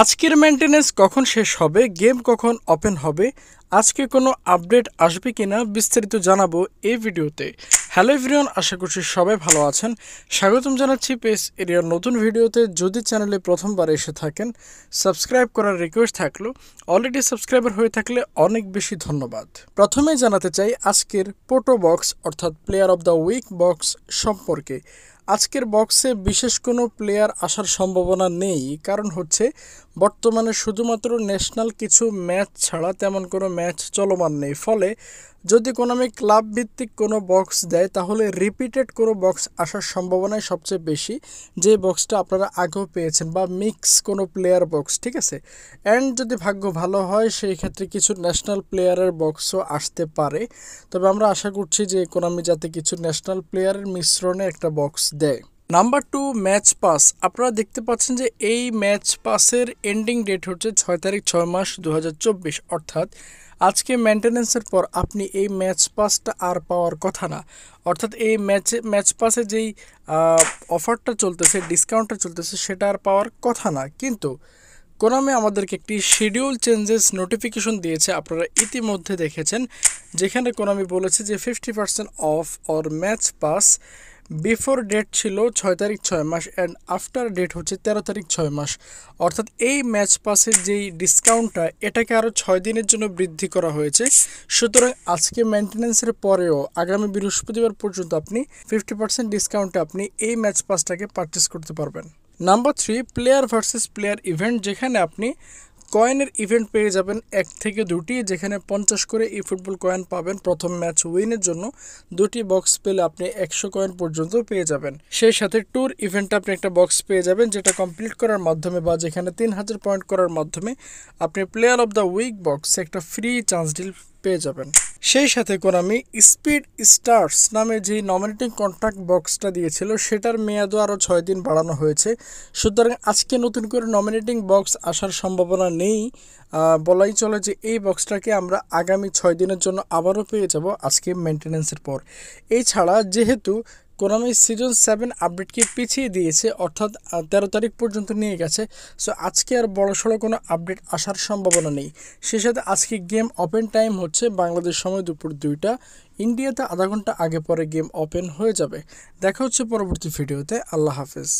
আজকের মেনটেনেন্স কখন শেষ হবে গেম কখন ওপেন হবে আজকে কোনো আপডেট আসবে কিনা বিস্তারিত জানাবো এই ভিডিওতে হ্যালো এভরিওয়ান আশা করছি সবাই ভালো আছেন স্বাগতম জানাচ্ছি পেস এরিয়ার নতুন ভিডিওতে যদি চ্যানেলে প্রথমবার এসে থাকেন সাবস্ক্রাইব করার রিকোয়েস্ট থাকলো অলরেডি সাবস্ক্রাইবার হয়ে থাকলে অনেক বেশি ধন্যবাদ প্রথমে জানাতে চাই আজকের পোটো বক্স অর্থাৎ player of the week box সম্পর্কে আজকের বক্সে বিশেষ কোনো প্লেয়ার আসার সম্ভাবনা নেই কারণ হচ্ছে বর্তমানে শুধুমাত্র ন্যাশনাল কিছু ম্যাচ ছাড়া তেমন কোনো ম্যাচ চলমান নেই ফলে যদি কোনো আমি ক্লাব ভিত্তিক কোনো বক্স দেয় তাহলে রিপিটেড কোনো বক্স আসার সম্ভাবনাই সবচেয়ে বেশি যে বক্সটা আপনারা আগেও পেয়েছেন বা মিক্স কোনো প্লেয়ার বক্স ঠিক আছে অ্যান্ড যদি ভাগ্য ভালো হয় সেই ক্ষেত্রে কিছু ন্যাশনাল প্লেয়ারের বক্সও আসতে পারে তবে আমরা আশা করছি যে আমি যাতে কিছু ন্যাশনাল প্লেয়ারের মিশ্রণে একটা বক্স দেয় নাম্বার টু ম্যাচ পাস আপনারা দেখতে পাচ্ছেন যে এই ম্যাচ পাসের এন্ডিং ডেট হচ্ছে ছয় তারিখ ছয় মাস দু অর্থাৎ আজকে মেনটেন্যান্সের পর আপনি এই ম্যাচ পাসটা আর পাওয়ার কথা না অর্থাৎ এই ম্যাচে ম্যাচ পাসে যেই অফারটা চলতেছে ডিসকাউন্টটা চলতেছে সেটা আর পাওয়ার কথা না কিন্তু কোনামে আমাদেরকে একটি শিডিউল চেঞ্জেস নোটিফিকেশন দিয়েছে আপনারা ইতিমধ্যে দেখেছেন যেখানে কোনামি বলেছে যে fifty percent of our match pass before date ছিল ছয় তারিখ ছয় মাস অ্যান্ড আফটার ডেট হচ্ছে তেরো তারিখ ছয় মাস অর্থাৎ এই ম্যাচ পাসের যেই ডিসকাউন্টটা এটাকে আরও ছয় দিনের জন্য বৃদ্ধি করা হয়েছে সুতরাং আজকে মেনটেন্যান্সের পরেও আগামী বৃহস্পতিবার পর্যন্ত আপনি ফিফটি পার্সেন্ট ডিসকাউন্টে আপনি এই ম্যাচ পাসটাকে পারচেস করতে পারবেন number three player versus player event যেখানে আপনি কয়েনের ইভেন্ট পেয়ে যাবেন এক থেকে দুটি যেখানে পঞ্চাশ করে ই ফুটবল কয়েন পাবেন প্রথম ম্যাচ উইনের জন্য দুটি বক্স পেলে আপনি একশো কয়েন পর্যন্ত পেয়ে যাবেন সেই সাথে ট্যুর ইভেন্টে আপনি একটা বক্স পেয়ে যাবেন যেটা কমপ্লিট করার মাধ্যমে বা যেখানে তিন হাজার পয়েন্ট করার মাধ্যমে আপনি প্লেয়ার অফ দ্য উইক বক্সে একটা ফ্রি চান্স ডিল পেয়ে যাবেন সেই সাথে কোনামি স্পিড স্টার্স নামে যে নমিনেটিং কন্ট্রাক্ট বক্সটা দিয়েছিল সেটার মেয়াদও আরও ছয় দিন বাড়ানো হয়েছে সুতরাং আজকে নতুন করে নমিনেটিং বক্স আসার সম্ভাবনা নেই বলাই চলে যে এই বক্সটাকে আমরা আগামী ছয় দিনের জন্য আবারও পেয়ে যাব আজকে মেনটেন্যান্সের পর এছাড়া যেহেতু কোনামি সিজন সেভেন আপডেটকে পিছিয়ে দিয়েছে অর্থাৎ তেরো তারিখ পর্যন্ত নিয়ে গেছে সো আজকে আর বড়সড় কোনো আপডেট আসার সম্ভাবনা নেই সে সাথে আজকে গেম ওপেন টাইম হচ্ছে বাংলাদেশ সময় দুপুর দুইটা ইন্ডিয়াতে আধা ঘন্টা আগে পরে গেম ওপেন হয়ে যাবে দেখা হচ্ছে পরবর্তী ভিডিওতে আল্লাহ হাফেজ